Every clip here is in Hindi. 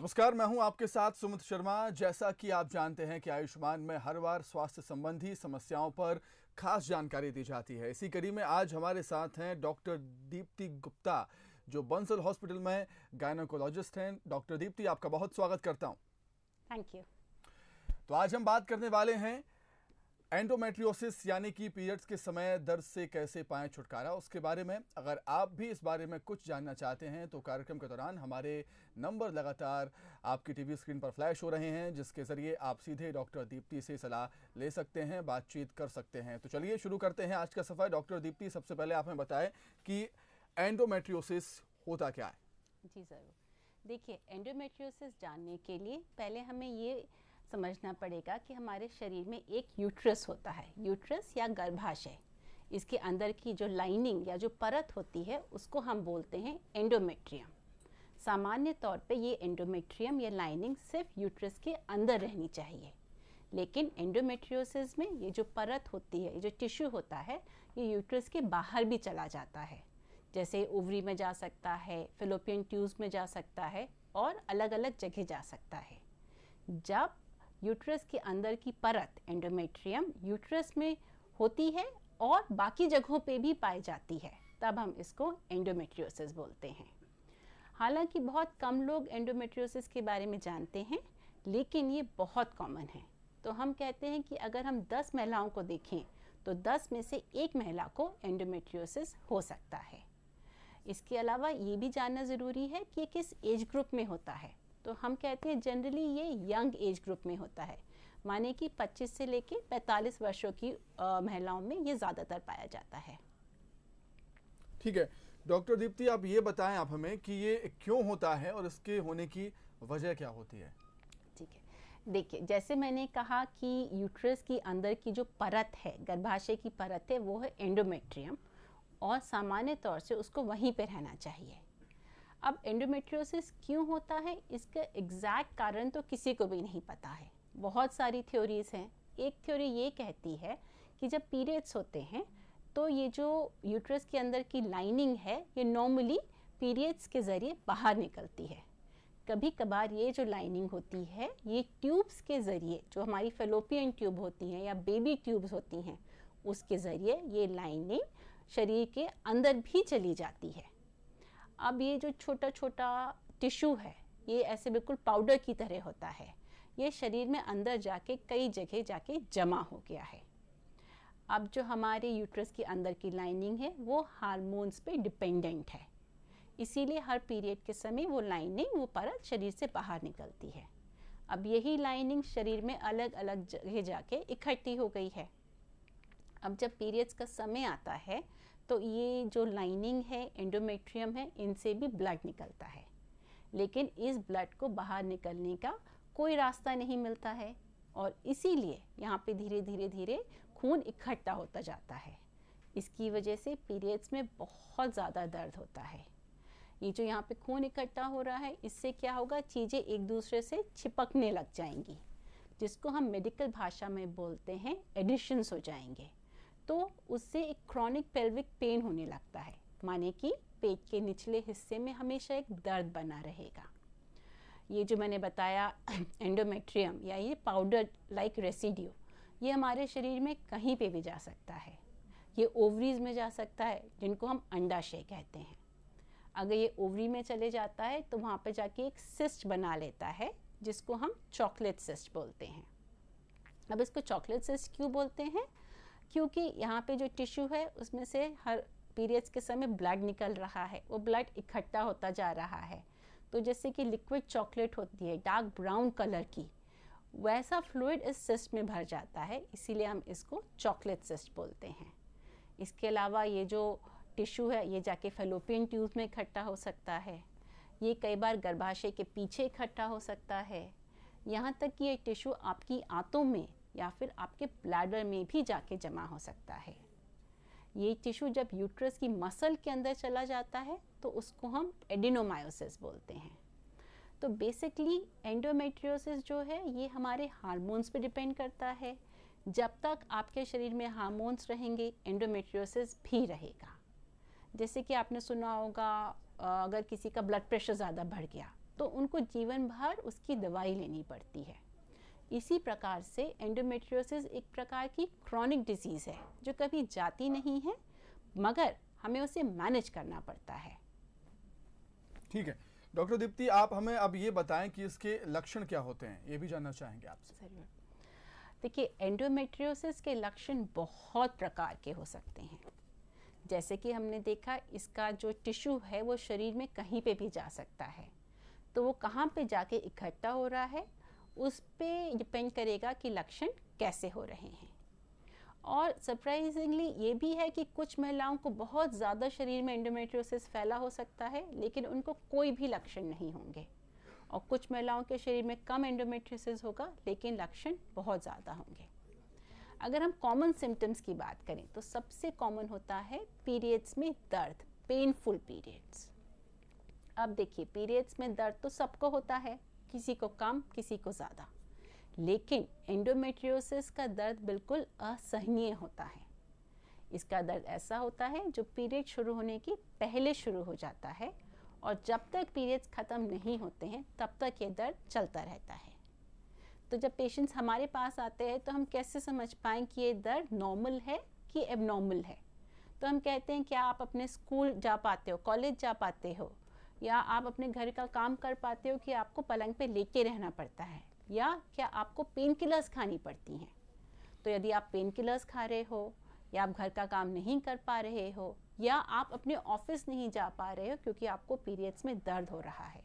नमस्कार मैं हूं आपके साथ सुमित शर्मा जैसा कि आप जानते हैं कि आयुष्मान में हर बार स्वास्थ्य संबंधी समस्याओं पर खास जानकारी दी जाती है इसी कड़ी में आज हमारे साथ हैं डॉक्टर दीप्ति गुप्ता जो बंसल हॉस्पिटल में गायनोकोलॉजिस्ट हैं डॉक्टर दीप्ति आपका बहुत स्वागत करता हूं थैंक यू तो आज हम बात करने वाले हैं एंडोमेट्रियोसिस यानी कि पीरियड्स के समय दर्द से कैसे पाएं छुटकारा उसके बारे में अगर आप भी इस बारे में कुछ जानना चाहते हैं तो कार्यक्रम के दौरान हमारे नंबर लगातार आपकी टीवी स्क्रीन पर फ्लैश हो रहे हैं जिसके ज़रिए आप सीधे डॉक्टर दीप्ति से सलाह ले सकते हैं बातचीत कर सकते हैं तो चलिए शुरू करते हैं आज का सफ़र डॉक्टर दीप्ति सबसे पहले आप हमें बताएं कि एंडोमेट्रियोसिस होता क्या है जी ज़रूर देखिए एंडोमेट्रियोसिस जानने के लिए पहले हमें ये समझना पड़ेगा कि हमारे शरीर में एक यूट्रस होता है यूट्रस या गर्भाशय इसके अंदर की जो लाइनिंग या जो परत होती है उसको हम बोलते हैं एंडोमेट्रियम सामान्य तौर पे ये एंडोमेट्रियम या लाइनिंग सिर्फ यूट्रस के अंदर रहनी चाहिए लेकिन एंडोमेट्रियोसिस में ये जो परत होती है ये जो टिश्यू होता है ये यूट्रस के बाहर भी चला जाता है जैसे ओवरी में जा सकता है फिलोपियन ट्यूब्स में जा सकता है और अलग अलग जगह जा सकता है जब यूट्रस के अंदर की परत एंडोमेट्रियम यूट्रस में होती है और बाकी जगहों पे भी पाई जाती है तब हम इसको एंडोमेट्रियोसिस बोलते हैं हालांकि बहुत कम लोग एंडोमेट्रियोसिस के बारे में जानते हैं लेकिन ये बहुत कॉमन है तो हम कहते हैं कि अगर हम 10 महिलाओं को देखें तो 10 में से एक महिला को एंडोमेट्रियोसिस हो सकता है इसके अलावा ये भी जानना ज़रूरी है कि किस एज ग्रुप में होता है तो हम कहते हैं जनरली ये यंग एज ग्रुप में होता है माने कि 25 से लेके 45 वर्षों की महिलाओं में ये ज़्यादातर पाया जाता है ठीक है डॉक्टर दीप्ति आप ये बताएं आप हमें कि ये क्यों होता है और इसके होने की वजह क्या होती है ठीक है देखिए जैसे मैंने कहा कि यूट्रस की अंदर की जो परत है गर्भाशय की परत है वो है एंडोमेट्रियम और सामान्य तौर से उसको वहीं पर रहना चाहिए अब एंडोमेट्रियोसिस क्यों होता है इसका एग्जैक्ट कारण तो किसी को भी नहीं पता है बहुत सारी थ्योरीज हैं एक थ्योरी ये कहती है कि जब पीरियड्स होते हैं तो ये जो यूट्रस के अंदर की लाइनिंग है ये नॉर्मली पीरियड्स के ज़रिए बाहर निकलती है कभी कभार ये जो लाइनिंग होती है ये ट्यूब्स के ज़रिए जो हमारी फेलोपियन ट्यूब होती हैं या बेबी ट्यूब्स होती हैं उसके ज़रिए ये लाइनिंग शरीर के अंदर भी चली जाती है अब ये जो छोटा छोटा टिश्यू है ये ऐसे बिल्कुल पाउडर की तरह होता है ये शरीर में अंदर जाके कई जगह जाके जमा हो गया है अब जो हमारे यूट्रस की अंदर की लाइनिंग है वो हारमोन्स पे डिपेंडेंट है इसीलिए हर पीरियड के समय वो लाइनिंग वो परत शरीर से बाहर निकलती है अब यही लाइनिंग शरीर में अलग अलग जगह जाके इकट्ठी हो गई है अब जब पीरियड्स का समय आता है तो ये जो लाइनिंग है एंडोमेट्रियम है इनसे भी ब्लड निकलता है लेकिन इस ब्लड को बाहर निकलने का कोई रास्ता नहीं मिलता है और इसीलिए यहाँ पे धीरे धीरे धीरे खून इकट्ठा होता जाता है इसकी वजह से पीरियड्स में बहुत ज़्यादा दर्द होता है ये जो यहाँ पे खून इकट्ठा हो रहा है इससे क्या होगा चीज़ें एक दूसरे से छिपकने लग जाएंगी जिसको हम मेडिकल भाषा में बोलते हैं एडिशंस हो जाएंगे तो उससे एक क्रॉनिक पेल्विक पेन होने लगता है माने कि पेट के निचले हिस्से में हमेशा एक दर्द बना रहेगा ये जो मैंने बताया एंडोमेट्रियम या ये पाउडर लाइक रेसिड्यू ये हमारे शरीर में कहीं पे भी जा सकता है ये ओवरीज में जा सकता है जिनको हम अंडाशय कहते हैं अगर ये ओवरी में चले जाता है तो वहाँ पर जाके एक सिस्ट बना लेता है जिसको हम चॉकलेट सिस्ट बोलते हैं अब इसको चॉकलेट सिस्ट क्यों बोलते हैं क्योंकि यहाँ पे जो टिश्यू है उसमें से हर पीरियड्स के समय ब्लड निकल रहा है वो ब्लड इकट्ठा होता जा रहा है तो जैसे कि लिक्विड चॉकलेट होती है डार्क ब्राउन कलर की वैसा फ्लूड इस सिस्ट में भर जाता है इसीलिए हम इसको चॉकलेट सिस्ट बोलते हैं इसके अलावा ये जो टिश्यू है ये जाके फेलोपियन ट्यूब में इकट्ठा हो सकता है ये कई बार गर्भाशय के पीछे इकट्ठा हो सकता है यहाँ तक कि ये टिश्यू आपकी आंतों में या फिर आपके ब्लैडर में भी जाके जमा हो सकता है ये टिश्यू जब यूट्रस की मसल के अंदर चला जाता है तो उसको हम एडिनोमायोसिस बोलते हैं तो बेसिकली एंडोमेट्रियोसिस जो है ये हमारे हार्मोन्स पे डिपेंड करता है जब तक आपके शरीर में हार्मोन्स रहेंगे एंडोमेट्रियोसिस भी रहेगा जैसे कि आपने सुना होगा अगर किसी का ब्लड प्रेशर ज़्यादा बढ़ गया तो उनको जीवन भर उसकी दवाई लेनी पड़ती है इसी प्रकार से एंडोमेट्रियोसिस एक प्रकार की क्रॉनिक डिजीज़ है जो कभी जाती नहीं है मगर हमें उसे मैनेज करना पड़ता है ठीक है डॉक्टर दीप्ति आप हमें अब ये बताएं कि इसके लक्षण क्या होते हैं ये भी जानना चाहेंगे आपसे देखिए एंडोमेट्रियोसिस के लक्षण बहुत प्रकार के हो सकते हैं जैसे कि हमने देखा इसका जो टिश्यू है वो शरीर में कहीं पे भी जा सकता है तो वो कहाँ पे जाके इकट्ठा हो रहा है उस पर डिपेंड करेगा कि लक्षण कैसे हो रहे हैं और सरप्राइजिंगली ये भी है कि कुछ महिलाओं को बहुत ज़्यादा शरीर में एंडोमेट्रोसिस फैला हो सकता है लेकिन उनको कोई भी लक्षण नहीं होंगे और कुछ महिलाओं के शरीर में कम एंडोमेट्रोसिस होगा लेकिन लक्षण बहुत ज़्यादा होंगे अगर हम कॉमन सिम्टम्स की बात करें तो सबसे कॉमन होता है पीरियड्स में दर्द पेनफुल पीरियड्स अब देखिए पीरियड्स में दर्द तो सबको होता है किसी को कम किसी को ज़्यादा लेकिन एंडोमेट्रियोसिस का दर्द बिल्कुल असहनीय होता है इसका दर्द ऐसा होता है जो पीरियड शुरू होने की पहले शुरू हो जाता है और जब तक पीरियड्स ख़त्म नहीं होते हैं तब तक ये दर्द चलता रहता है तो जब पेशेंट्स हमारे पास आते हैं तो हम कैसे समझ पाएँ कि ये दर्द नॉर्मल है कि एबनॉर्मल है तो हम कहते हैं क्या आप अपने स्कूल जा पाते हो कॉलेज जा पाते हो या आप अपने घर का काम कर पाते हो कि आपको पलंग पे लेके रहना पड़ता है या क्या आपको पेन किलर्स खानी पड़ती हैं तो यदि आप पेन किलर्स खा रहे हो या आप घर का काम नहीं कर पा रहे हो या आप अपने ऑफिस नहीं जा पा रहे हो क्योंकि आपको पीरियड्स में दर्द हो रहा है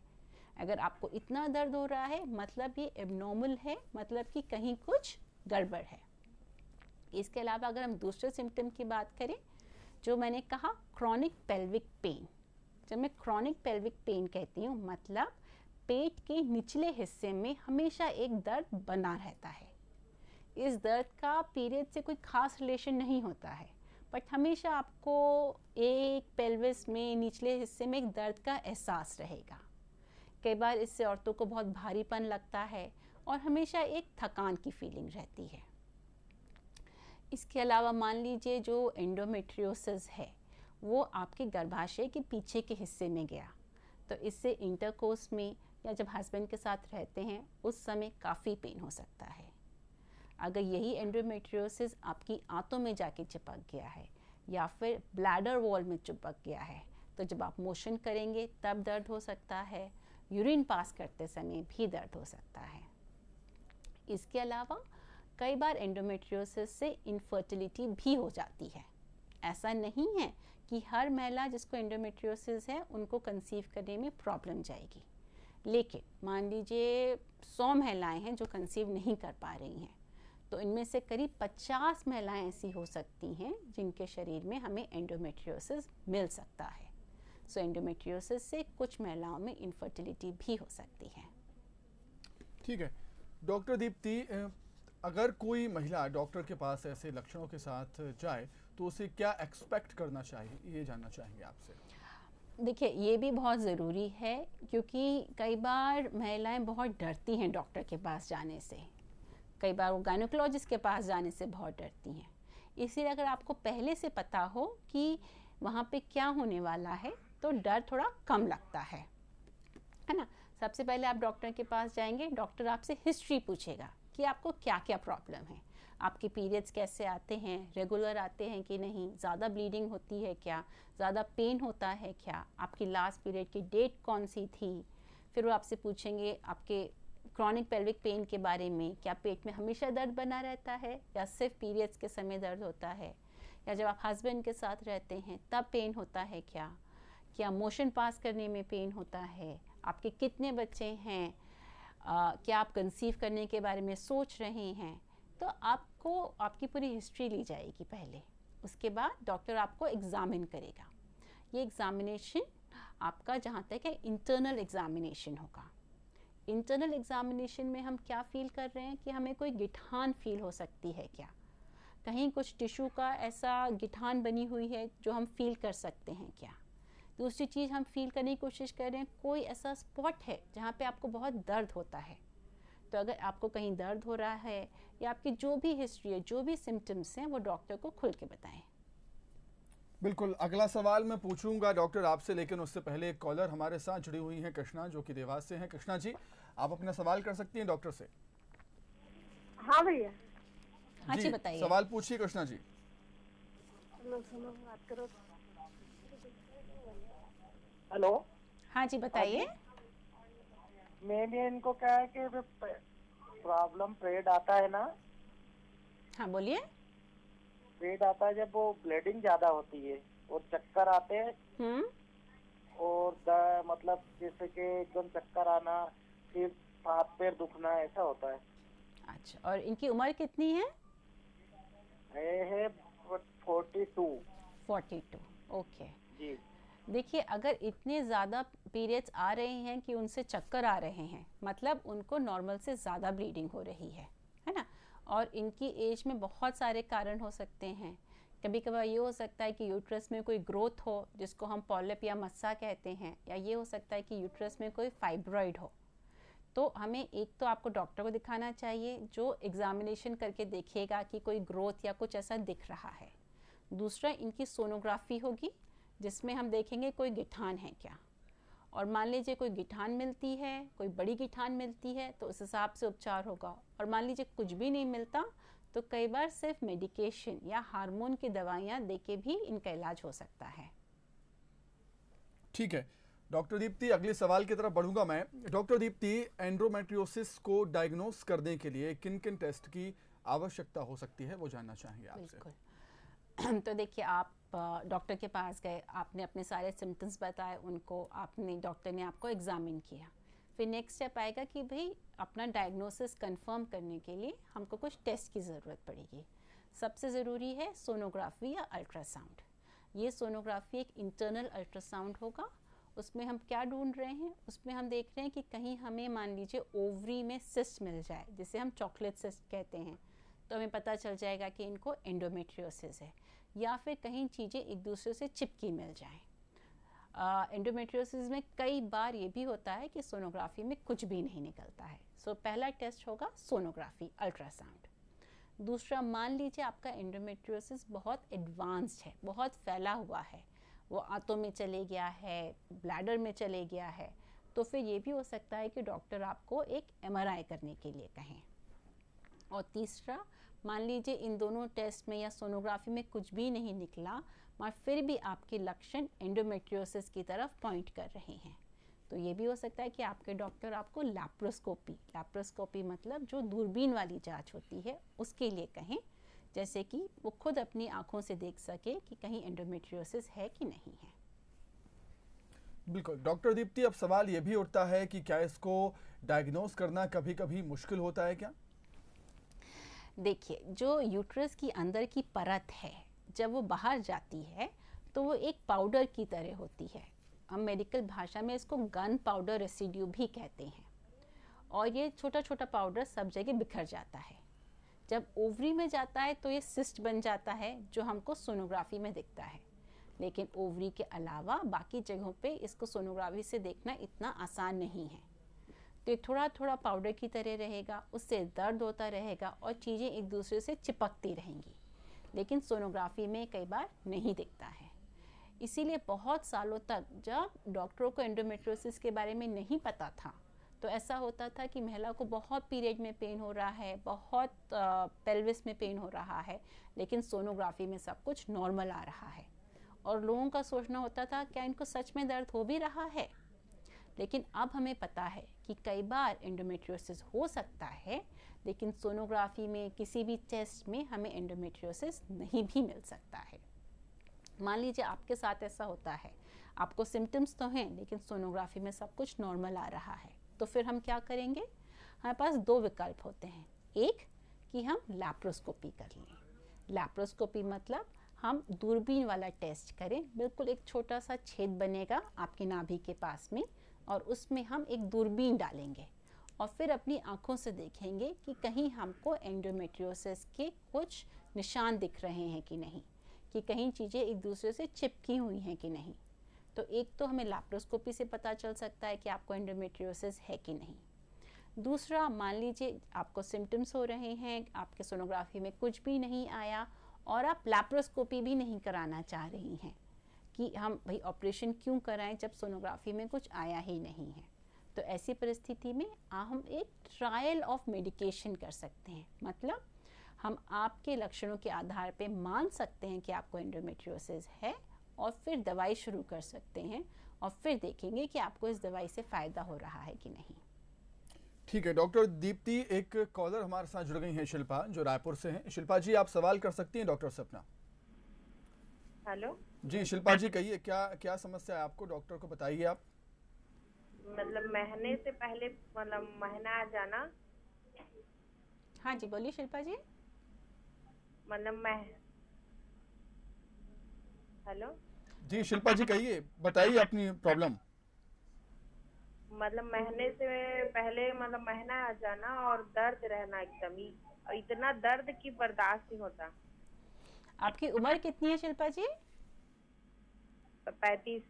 अगर आपको इतना दर्द हो रहा है मतलब ये एबनॉर्मल है मतलब कि कहीं कुछ गड़बड़ है इसके अलावा अगर हम दूसरे सिम्टम की बात करें जो मैंने कहा क्रॉनिक पेल्विक पेन जब मैं क्रॉनिक पेल्विक पेन कहती हूँ मतलब पेट के निचले हिस्से में हमेशा एक दर्द बना रहता है इस दर्द का पीरियड से कोई खास रिलेशन नहीं होता है बट हमेशा आपको एक पेल्विस में निचले हिस्से में एक दर्द का एहसास रहेगा कई बार इससे औरतों को बहुत भारीपन लगता है और हमेशा एक थकान की फीलिंग रहती है इसके अलावा मान लीजिए जो एंडोमेट्रियोसिस है वो आपके गर्भाशय के पीछे के हिस्से में गया तो इससे इंटरकोर्स में या जब हस्बैंड के साथ रहते हैं उस समय काफ़ी पेन हो सकता है अगर यही एंड्रोमेट्रियोसिस आपकी आंतों में जाके चिपक गया है या फिर ब्लैडर वॉल में चिपक गया है तो जब आप मोशन करेंगे तब दर्द हो सकता है यूरिन पास करते समय भी दर्द हो सकता है इसके अलावा कई बार एंडोमेट्रियोसिस से इनफर्टिलिटी भी हो जाती है ऐसा नहीं है कि हर महिला जिसको एंडोमेट्रियोसिस है उनको कंसीव करने में प्रॉब्लम जाएगी लेकिन मान लीजिए सौ महिलाएं हैं जो कंसीव नहीं कर पा रही हैं तो इनमें से करीब 50 महिलाएं ऐसी हो सकती हैं जिनके शरीर में हमें एंडोमेट्रियोसिस मिल सकता है सो so, एंडोमेट्रियोसिस से कुछ महिलाओं में इनफर्टिलिटी भी हो सकती है ठीक है डॉक्टर दीप्ति अगर कोई महिला डॉक्टर के पास ऐसे लक्षणों के साथ जाए तो उसे क्या एक्सपेक्ट करना चाहिए ये जानना चाहेंगे आपसे देखिए ये भी बहुत ज़रूरी है क्योंकि कई बार महिलाएं बहुत डरती हैं डॉक्टर के पास जाने से कई बार वो गायनोकोलॉजिस्ट के पास जाने से बहुत डरती हैं इसलिए अगर आपको पहले से पता हो कि वहाँ पे क्या होने वाला है तो डर थोड़ा कम लगता है है ना सबसे पहले आप डॉक्टर के पास जाएंगे डॉक्टर आपसे हिस्ट्री पूछेगा कि आपको क्या क्या प्रॉब्लम है आपके पीरियड्स कैसे आते हैं रेगुलर आते हैं कि नहीं ज़्यादा ब्लीडिंग होती है क्या ज़्यादा पेन होता है क्या आपकी लास्ट पीरियड की डेट कौन सी थी फिर वो आपसे पूछेंगे आपके क्रॉनिक पेल्विक पेन के बारे में क्या पेट में हमेशा दर्द बना रहता है या सिर्फ पीरियड्स के समय दर्द होता है या जब आप हस्बैंड के साथ रहते हैं तब पेन होता है क्या क्या मोशन पास करने में पेन होता है आपके कितने बच्चे हैं आ, क्या आप कंसीव करने के बारे में सोच रहे हैं तो आपको आपकी पूरी हिस्ट्री ली जाएगी पहले उसके बाद डॉक्टर आपको एग्ज़ामिन करेगा ये एग्ज़ामिनेशन आपका जहाँ तक है इंटरनल एग्ज़ामिनेशन होगा इंटरनल एग्ज़ामिनेशन में हम क्या फ़ील कर रहे हैं कि हमें कोई गिठान फील हो सकती है क्या कहीं कुछ टिशू का ऐसा गिठान बनी हुई है जो हम फील कर सकते हैं क्या दूसरी चीज़ हम फील करने की कोशिश कर रहे हैं कोई ऐसा स्पॉट है जहाँ पे आपको बहुत दर्द होता है तो अगर आपको कहीं दर्द हो रहा है या आपकी जो भी हिस्ट्री है जो भी सिम्टम्स हैं वो डॉक्टर को खुल के बताएं बिल्कुल अगला सवाल मैं पूछूंगा डॉक्टर आपसे लेकिन उससे पहले एक कॉलर हमारे साथ जुड़ी हुई है कृष्णा जो कि देवास से हैं कृष्णा जी आप अपना सवाल कर सकती हैं डॉक्टर से हाँ भैया हाँ जी बताइए सवाल पूछिए कृष्णा जी हेलो हाँ जी बताइए मैंने इनको क्या है कि प्रॉब्लम पेड आता है ना हाँ बोलिए पेड आता है जब वो ब्लीडिंग ज्यादा होती है और चक्कर आते हैं हम्म। और मतलब जैसे कि एकदम चक्कर आना फिर हाथ पैर दुखना ऐसा होता है अच्छा और इनकी उम्र कितनी है है forty two forty two okay जी देखिए अगर इतने ज़्यादा पीरियड्स आ रहे हैं कि उनसे चक्कर आ रहे हैं मतलब उनको नॉर्मल से ज़्यादा ब्लीडिंग हो रही है है ना और इनकी एज में बहुत सारे कारण हो सकते हैं कभी कभार ये हो सकता है कि यूट्रस में कोई ग्रोथ हो जिसको हम पॉलिप या मस्सा कहते हैं या ये हो सकता है कि यूट्रस में कोई फाइब्रॉइड हो तो हमें एक तो आपको डॉक्टर को दिखाना चाहिए जो एग्जामिनेशन करके देखेगा कि कोई ग्रोथ या कुछ ऐसा दिख रहा है दूसरा इनकी सोनोग्राफी होगी जिसमें हम देखेंगे कोई गिठान है क्या और मान लीजिए कोई गिठान मिलती है कोई बड़ी गिठान मिलती है तो उस हिसाब से उपचार होगा और मान लीजिए कुछ भी नहीं मिलता तो कई बार सिर्फ मेडिकेशन या हार्मोन की दवाइयाँ दे के भी इनका इलाज हो सकता है ठीक है डॉक्टर दीप्ति अगले सवाल की तरफ बढ़ूंगा मैं डॉक्टर दीप्ति एंड्रोमेट्रियोसिस को डायग्नोस करने के लिए किन किन टेस्ट की आवश्यकता हो सकती है वो जानना चाहेंगे आपसे तो देखिए आप डॉक्टर के पास गए आपने अपने सारे सिम्टम्स बताए उनको आपने डॉक्टर ने आपको एग्ज़ामिन किया फिर नेक्स्ट स्टेप आएगा कि भाई अपना डायग्नोसिस कंफर्म करने के लिए हमको कुछ टेस्ट की ज़रूरत पड़ेगी सबसे ज़रूरी है सोनोग्राफी या अल्ट्रासाउंड ये सोनोग्राफी एक इंटरनल अल्ट्रासाउंड होगा उसमें हम क्या ढूंढ रहे हैं उसमें हम देख रहे हैं कि कहीं हमें मान लीजिए ओवरी में सिस्ट मिल जाए जिसे हम चॉकलेट सिस्ट कहते हैं तो हमें पता चल जाएगा कि इनको एंडोमेट्रियोसिस है या फिर कहीं चीज़ें एक दूसरे से चिपकी मिल जाएँ एंडोमेट्रियोसिस में कई बार ये भी होता है कि सोनोग्राफी में कुछ भी नहीं निकलता है सो so, पहला टेस्ट होगा सोनोग्राफी अल्ट्रासाउंड दूसरा मान लीजिए आपका एंडोमेट्रियोसिस बहुत एडवांस्ड है बहुत फैला हुआ है वो आंतों में चले गया है ब्लैडर में चले गया है तो फिर ये भी हो सकता है कि डॉक्टर आपको एक एम करने के लिए कहें और तीसरा मान लीजिए इन दोनों टेस्ट में या सोनोग्राफी में कुछ भी नहीं निकला मगर फिर भी आपके लक्षण एंडोमेट्रियोसिस की तरफ पॉइंट कर रहे हैं तो ये भी हो सकता है कि आपके डॉक्टर आपको लैप्रोस्कोपी लैप्रोस्कोपी मतलब जो दूरबीन वाली जांच होती है उसके लिए कहें जैसे कि वो खुद अपनी आँखों से देख सके कि कहीं एंडोमेट्रियोसिस है कि नहीं है बिल्कुल डॉक्टर दीप्ति अब सवाल ये भी उठता है कि क्या इसको डायग्नोस करना कभी कभी मुश्किल होता है क्या देखिए जो यूट्रस की अंदर की परत है जब वो बाहर जाती है तो वो एक पाउडर की तरह होती है हम मेडिकल भाषा में इसको गन पाउडर रेसिड्यू भी कहते हैं और ये छोटा छोटा पाउडर सब जगह बिखर जाता है जब ओवरी में जाता है तो ये सिस्ट बन जाता है जो हमको सोनोग्राफी में दिखता है लेकिन ओवरी के अलावा बाकी जगहों पे इसको सोनोग्राफी से देखना इतना आसान नहीं है तो ये थोड़ा थोड़ा पाउडर की तरह रहेगा उससे दर्द होता रहेगा और चीज़ें एक दूसरे से चिपकती रहेंगी लेकिन सोनोग्राफी में कई बार नहीं दिखता है इसीलिए बहुत सालों तक जब डॉक्टरों को एंडोमेट्रोसिस के बारे में नहीं पता था तो ऐसा होता था कि महिला को बहुत पीरियड में पेन हो रहा है बहुत पेल्विस में पेन हो रहा है लेकिन सोनोग्राफी में सब कुछ नॉर्मल आ रहा है और लोगों का सोचना होता था क्या इनको सच में दर्द हो भी रहा है लेकिन अब हमें पता है कि कई बार एंडोमेट्रियोसिस हो सकता है लेकिन सोनोग्राफी में किसी भी टेस्ट में हमें एंडोमेट्रियोसिस नहीं भी मिल सकता है मान लीजिए आपके साथ ऐसा होता है आपको सिम्टम्स तो हैं लेकिन सोनोग्राफी में सब कुछ नॉर्मल आ रहा है तो फिर हम क्या करेंगे हमारे पास दो विकल्प होते हैं एक कि हम लैप्रोस्कोपी कर लें लैप्रोस्कोपी मतलब हम दूरबीन वाला टेस्ट करें बिल्कुल एक छोटा सा छेद बनेगा आपके नाभि के पास में और उसमें हम एक दूरबीन डालेंगे और फिर अपनी आँखों से देखेंगे कि कहीं हमको एंडोमेट्रियोसिस के कुछ निशान दिख रहे हैं कि नहीं कि कहीं चीज़ें एक दूसरे से चिपकी हुई हैं कि नहीं तो एक तो हमें लैप्रोस्कोपी से पता चल सकता है कि आपको एंडोमेट्रियोसिस है कि नहीं दूसरा मान लीजिए आपको सिम्टम्स हो रहे हैं आपके सोनोग्राफी में कुछ भी नहीं आया और आप लैप्रोस्कोपी भी नहीं कराना चाह रही हैं कि हम भाई ऑपरेशन क्यों कराएं जब सोनोग्राफी में कुछ आया ही नहीं है तो ऐसी परिस्थिति में हम एक ट्रायल ऑफ मेडिकेशन कर सकते हैं मतलब हम आपके लक्षणों के आधार पे मान सकते हैं कि आपको एंडोमेट्रियोसिस है और फिर दवाई शुरू कर सकते हैं और फिर देखेंगे कि आपको इस दवाई से फ़ायदा हो रहा है कि नहीं ठीक है डॉक्टर दीप्ति एक कॉलर हमारे साथ जुड़ गई हैं शिल्पा जो रायपुर से हैं शिल्पा जी आप सवाल कर सकती हैं डॉक्टर सपना हेलो जी शिल्पा जी कहिए क्या क्या समस्या है आपको डॉक्टर को बताइए आप मतलब महीने से पहले मतलब महीना आ जाना हाँ जी बोलिए शिल्पा जी मतलब मैं हेलो जी शिल्पा जी कहिए बताइए अपनी प्रॉब्लम मतलब महीने से पहले मतलब महीना आ जाना और दर्द रहना एकदम ही इतना दर्द की बर्दाश्त नहीं होता आपकी उम्र कितनी है शिल्पा जी पैतीस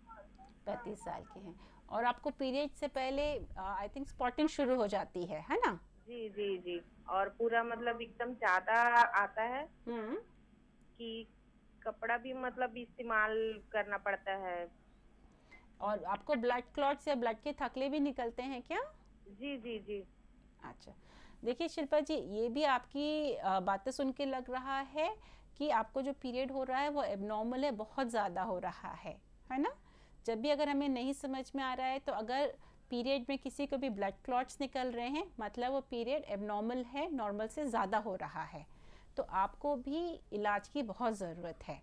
पैंतीस साल के हैं और आपको पीरियड से पहले आई थिंक स्पॉटिंग शुरू हो जाती है है ना जी जी जी और पूरा मतलब एकदम ज्यादा आता है हम्म। कि कपड़ा भी मतलब इस्तेमाल करना पड़ता है और आपको ब्लड क्लॉट या ब्लड के थकले भी निकलते हैं क्या जी जी जी अच्छा देखिए शिल्पा जी ये भी आपकी बातें सुन के लग रहा है कि आपको जो पीरियड हो रहा है वो एबनॉर्मल है बहुत ज़्यादा हो रहा है है ना जब भी अगर हमें नहीं समझ में आ रहा है तो अगर पीरियड में किसी को भी ब्लड क्लॉट्स निकल रहे हैं मतलब वो पीरियड एबनॉर्मल है नॉर्मल से ज़्यादा हो रहा है तो आपको भी इलाज की बहुत ज़रूरत है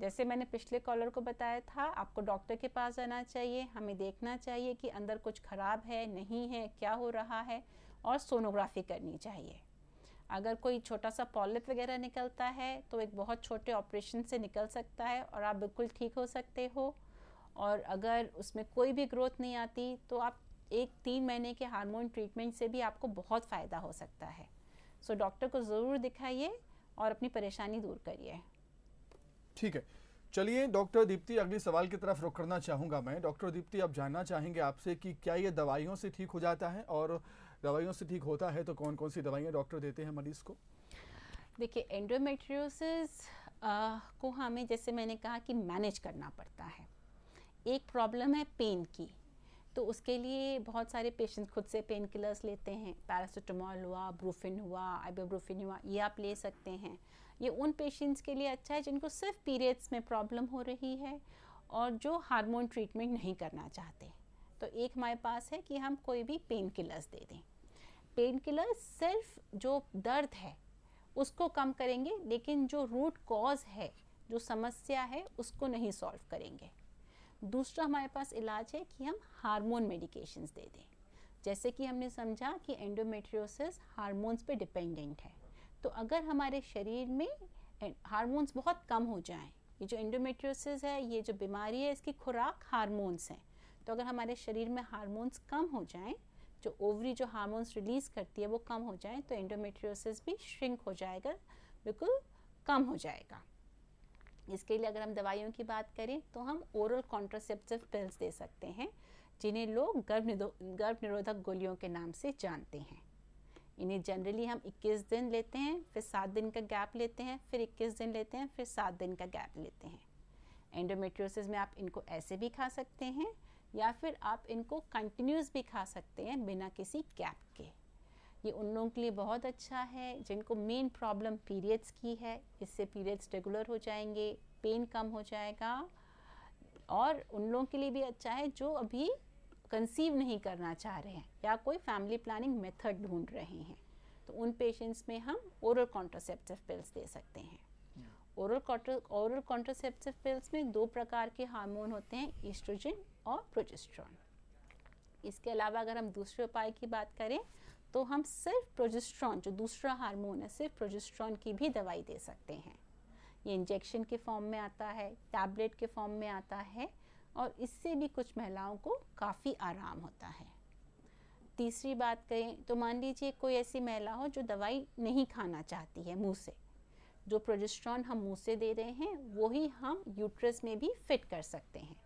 जैसे मैंने पिछले कॉलर को बताया था आपको डॉक्टर के पास जाना चाहिए हमें देखना चाहिए कि अंदर कुछ ख़राब है नहीं है क्या हो रहा है और सोनोग्राफी करनी चाहिए अगर कोई छोटा सा पॉलिप वगैरह निकलता है तो एक बहुत छोटे ऑपरेशन से निकल सकता है और आप बिल्कुल ठीक हो सकते हो और अगर उसमें कोई भी ग्रोथ नहीं आती तो आप एक तीन महीने के हार्मोन ट्रीटमेंट से भी आपको बहुत फ़ायदा हो सकता है सो so, डॉक्टर को ज़रूर दिखाइए और अपनी परेशानी दूर करिए ठीक है चलिए डॉक्टर दीप्ति अगले सवाल की तरफ रुक करना चाहूँगा मैं डॉक्टर दीप्ति अब जानना चाहेंगे आपसे कि क्या ये दवाइयों से ठीक हो जाता है और दवाइयों से ठीक होता है तो कौन कौन सी दवाइयाँ डॉक्टर देते हैं मरीज़ को देखिए एंडोमेट्रियोसिस को हमें जैसे मैंने कहा कि मैनेज करना पड़ता है एक प्रॉब्लम है पेन की तो उसके लिए बहुत सारे पेशेंट खुद से पेन किलर्स लेते हैं पैरासिटामोल हुआ ब्रूफिन हुआ आइबोब्रूफिन हुआ ये आप ले सकते हैं ये उन पेशेंट्स के लिए अच्छा है जिनको सिर्फ पीरियड्स में प्रॉब्लम हो रही है और जो हार्मोन ट्रीटमेंट नहीं करना चाहते तो एक हमारे पास है कि हम कोई भी पेन किलर्स दे दें पेन किलर्स सिर्फ जो दर्द है उसको कम करेंगे लेकिन जो रूट कॉज है जो समस्या है उसको नहीं सॉल्व करेंगे दूसरा हमारे पास इलाज है कि हम हार्मोन मेडिकेशंस दे दें जैसे कि हमने समझा कि एंडोमेट्रियोसिस हार्मोन्स पे डिपेंडेंट है तो अगर हमारे शरीर में हार्मोन्स बहुत कम हो जाएं ये जो एंडोमेट्रियोसिस है ये जो बीमारी है इसकी खुराक हार्मोन्स हैं तो अगर हमारे शरीर में हारमोन्स कम हो जाएँ जो ओवरी जो हारमोन्स रिलीज़ करती है वो कम हो जाए तो एंडोमेट्रियोसिस भी श्रिंक हो जाएगा बिल्कुल कम हो जाएगा इसके लिए अगर हम दवाइयों की बात करें तो हम ओरल कॉन्ट्रासेप्टिव पिल्स दे सकते हैं जिन्हें लोग गर्भ गर्भ निरोधक गोलियों के नाम से जानते हैं इन्हें जनरली हम 21 दिन लेते हैं फिर सात दिन का गैप लेते हैं फिर 21 दिन लेते हैं फिर सात दिन का गैप लेते हैं एंडोमेट्रियोसिस में आप इनको ऐसे भी खा सकते हैं या फिर आप इनको कंटिन्यूस भी खा सकते हैं बिना किसी गैप के ये उन लोगों के लिए बहुत अच्छा है जिनको मेन प्रॉब्लम पीरियड्स की है इससे पीरियड्स रेगुलर हो जाएंगे पेन कम हो जाएगा और उन लोगों के लिए भी अच्छा है जो अभी कंसीव नहीं करना चाह रहे हैं या कोई फैमिली प्लानिंग मेथड ढूंढ रहे हैं तो उन पेशेंट्स में हम ओरल कॉन्ट्रासेप्टिव पिल्स दे सकते हैं ओरल ओरल कॉन्ट्रासेप्टिव पिल्स में दो प्रकार के हार्मोन होते हैं ईस्ट्रोजन और प्रोजेस्ट्रॉन इसके अलावा अगर हम दूसरे उपाय की बात करें तो हम सिर्फ प्रोजेस्ट्रॉन जो दूसरा हार्मोन है सिर्फ प्रोजेस्ट्रॉन की भी दवाई दे सकते हैं ये इंजेक्शन के फॉर्म में आता है टैबलेट के फॉर्म में आता है और इससे भी कुछ महिलाओं को काफ़ी आराम होता है तीसरी बात करें तो मान लीजिए कोई ऐसी महिला हो जो दवाई नहीं खाना चाहती है मुँह से जो प्रोजेस्ट्रॉन हम मुँह से दे रहे हैं वही हम यूट्रस में भी फिट कर सकते हैं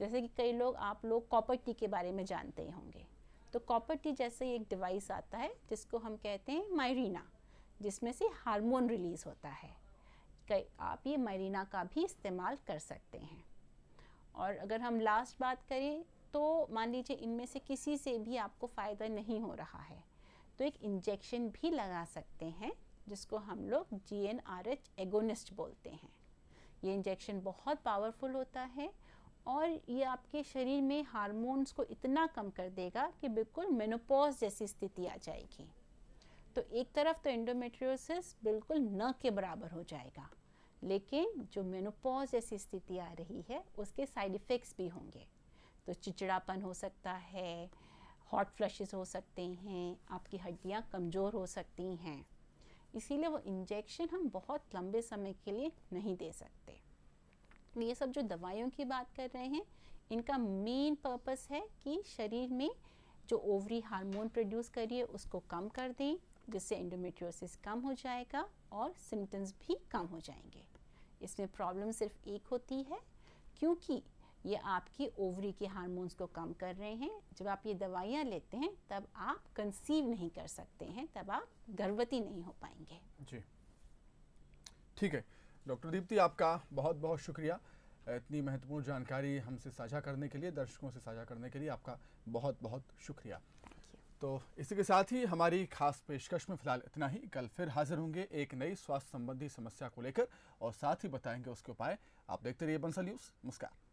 जैसे कि कई लोग आप लोग कॉपर टी के बारे में जानते ही होंगे तो कॉपर टी जैसे एक डिवाइस आता है जिसको हम कहते हैं मायरीना जिसमें से हार्मोन रिलीज़ होता है कई आप ये मायरीना का भी इस्तेमाल कर सकते हैं और अगर हम लास्ट बात करें तो मान लीजिए इनमें से किसी से भी आपको फ़ायदा नहीं हो रहा है तो एक इंजेक्शन भी लगा सकते हैं जिसको हम लोग G N R H agonist बोलते हैं ये इंजेक्शन बहुत पावरफुल होता है और ये आपके शरीर में हार्मोन्स को इतना कम कर देगा कि बिल्कुल मेनोपॉज जैसी स्थिति आ जाएगी तो एक तरफ तो एंडोमेट्रियोसिस बिल्कुल न के बराबर हो जाएगा लेकिन जो मेनोपॉज जैसी स्थिति आ रही है उसके साइड इफ़ेक्ट्स भी होंगे तो चिचड़ापन हो सकता है हॉट फ्लशेस हो सकते हैं आपकी हड्डियाँ कमज़ोर हो सकती हैं इसीलिए वो इंजेक्शन हम बहुत लंबे समय के लिए नहीं दे सकते तो ये सब जो दवाइयों की बात कर रहे हैं इनका मेन पर्पस है कि शरीर में जो ओवरी हार्मोन प्रोड्यूस करिए उसको कम कर दें जिससे एंडोमेट्रियोसिस कम हो जाएगा और सिम्टम्स भी कम हो जाएंगे इसमें प्रॉब्लम सिर्फ एक होती है क्योंकि ये आपकी ओवरी के हार्मोन्स को कम कर रहे हैं जब आप ये दवाइयाँ लेते हैं तब आप कंसीव नहीं कर सकते हैं तब आप गर्भवती नहीं हो पाएंगे जी ठीक है डॉक्टर दीप्ति आपका बहुत बहुत शुक्रिया इतनी महत्वपूर्ण जानकारी हमसे साझा करने के लिए दर्शकों से साझा करने के लिए आपका बहुत बहुत शुक्रिया तो इसी के साथ ही हमारी खास पेशकश में फिलहाल इतना ही कल फिर हाजिर होंगे एक नई स्वास्थ्य संबंधी समस्या को लेकर और साथ ही बताएंगे उसके उपाय आप देखते रहिए बंसल न्यूज़ नमस्कार